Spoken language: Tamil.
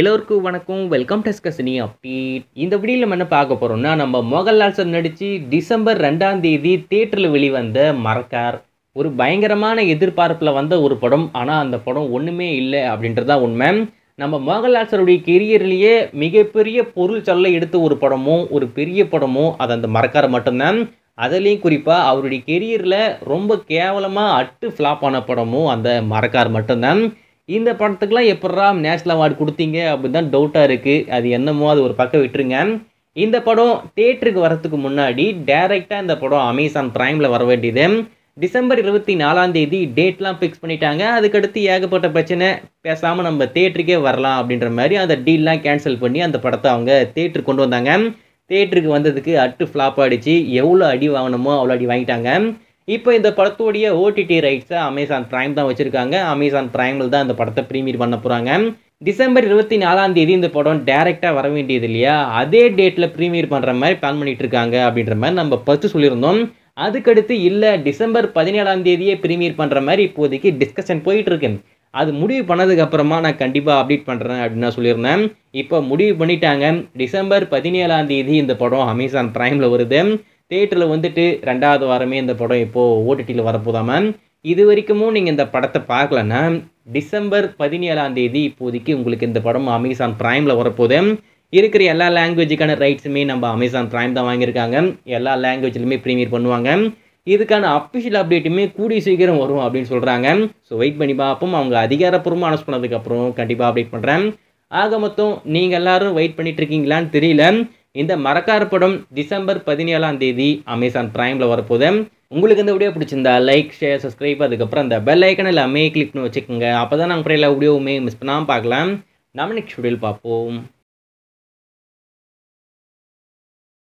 எல்லோருக்கும் வணக்கம் வெல்கம் டஸ்கசினி அப்டேட் இந்த வீடியோ நம்ம என்ன பார்க்க போகிறோம்னா நம்ம மோகன்லால் சார் நடித்து டிசம்பர் ரெண்டாம் தேதி தேட்டரில் வெளிவந்த மரக்கார் ஒரு பயங்கரமான எதிர்பார்ப்பில் வந்த ஒரு படம் ஆனால் அந்த படம் ஒன்றுமே இல்லை அப்படின்றதான் உண்மை நம்ம மோகன்லால் சாருடைய கெரியர்லேயே மிகப்பெரிய பொருள் சொல்ல எடுத்த ஒரு படமும் ஒரு பெரிய படமும் அது அந்த மரக்கார் மட்டும்தான் அதுலேயும் குறிப்பாக அவருடைய கெரியரில் ரொம்ப கேவலமாக அட்டு ஃப்ளாப் ஆன படமும் அந்த மரக்கார் மட்டும்தான் இந்த படத்துக்கெலாம் எப்படா நேஷ்னல் அவார்டு கொடுத்தீங்க அப்படின்னு தான் டவுட்டாக இருக்குது அது என்னமோ அது ஒரு பக்கம் விட்டுருங்க இந்த படம் தேட்டருக்கு வரத்துக்கு முன்னாடி டைரெக்டாக இந்த படம் அமேசான் ப்ரைமில் வர வேண்டியது டிசம்பர் இருபத்தி நாலாம் தேதி டேட்லாம் ஃபிக்ஸ் பண்ணிட்டாங்க அதுக்கடுத்து ஏகப்பட்ட பிரச்சனை பேசாமல் நம்ம தேட்டருக்கே வரலாம் அப்படின்ற மாதிரி அந்த டீல்லாம் கேன்சல் பண்ணி அந்த படத்தை அவங்க தேட்டருக்கு கொண்டு வந்தாங்க தேட்டருக்கு வந்ததுக்கு அட்டு ஃப்ளாப் ஆகிடுச்சு எவ்வளோ அடி வாங்கினமோ அவ்வளோ அடி வாங்கிட்டாங்க இப்போ இந்த படத்துடைய ஓடிடி ரைட்ஸை அமேசான் ப்ரைம் தான் வச்சுருக்காங்க அமேசான் பிரைமில் தான் இந்த படத்தை ப்ரீமியர் பண்ண போகிறாங்க டிசம்பர் இருபத்தி நாலாம் தேதி இந்த படம் டேரெக்டாக வர வேண்டியது இல்லையா அதே டேட்டில் ப்ரீமியர் பண்ணுற மாதிரி பிளான் பண்ணிகிட்டு இருக்காங்க அப்படின்ற மாதிரி நம்ம ஃபஸ்ட்டு சொல்லியிருந்தோம் அதுக்கடுத்து இல்லை டிசம்பர் பதினேழாம் தேதியே ப்ரீமியர் பண்ணுற மாதிரி இப்போதைக்கு டிஸ்கஷன் போயிட்டுருக்கு அது முடிவு பண்ணதுக்கப்புறமா நான் கண்டிப்பாக அப்டேட் பண்ணுறேன் அப்படின்னு நான் சொல்லியிருந்தேன் இப்போ முடிவு பண்ணிட்டாங்க டிசம்பர் பதினேழாம் தேதி இந்த படம் அமேசான் ப்ரைமில் வருது தேட்டரில் வந்துட்டு ரெண்டாவது வாரமே இந்த படம் இப்போது ஓடிடியில் வரப்போதாம இது வரைக்குமும் நீங்கள் இந்த படத்தை பார்க்கலன்னா டிசம்பர் பதினேழாம் தேதி இப்போதைக்கு உங்களுக்கு இந்த படம் அமேசான் ப்ரைமில் வரப்போகுது இருக்கிற எல்லா லாங்குவேஜுக்கான ரைட்ஸுமே நம்ம அமேசான் ப்ரைம் தான் வாங்கியிருக்காங்க எல்லா லாங்குவேஜ்லையுமே ப்ரீமியர் பண்ணுவாங்க இதுக்கான அஃபிஷியல் அப்டேட்டுமே கூடிய சீக்கிரம் வரும் அப்படின்னு சொல்கிறாங்க ஸோ வெயிட் பண்ணி பார்ப்போம் அவங்க அதிகாரப்பூர்வமாக அனௌஸ் பண்ணதுக்கப்புறம் கண்டிப்பாக அப்டேட் பண்ணுறேன் ஆக மொத்தம் நீங்கள் எல்லோரும் வெயிட் பண்ணிகிட்ருக்கீங்களான்னு தெரியல இந்த மரக்கார படம் டிசம்பர் பதினேழாம் தேதி அமேசான் பிரைமில் வரப்போது உங்களுக்கு இந்த வீடியோ பிடிச்சிருந்தா லைக் ஷேர் சப்ஸ்கிரைப் அதுக்கப்புறம் அந்த பெல் ஐக்கன் எல்லாமே கிளிக் பண்ணி வச்சுக்கோங்க அப்போ தான் நாங்கள் எல்லா வீடியோவுமே மிஸ் பண்ணாமல் பார்க்கலாம் நம்ம நெக்ஸ்ட் வீடியோவில் பார்ப்போம்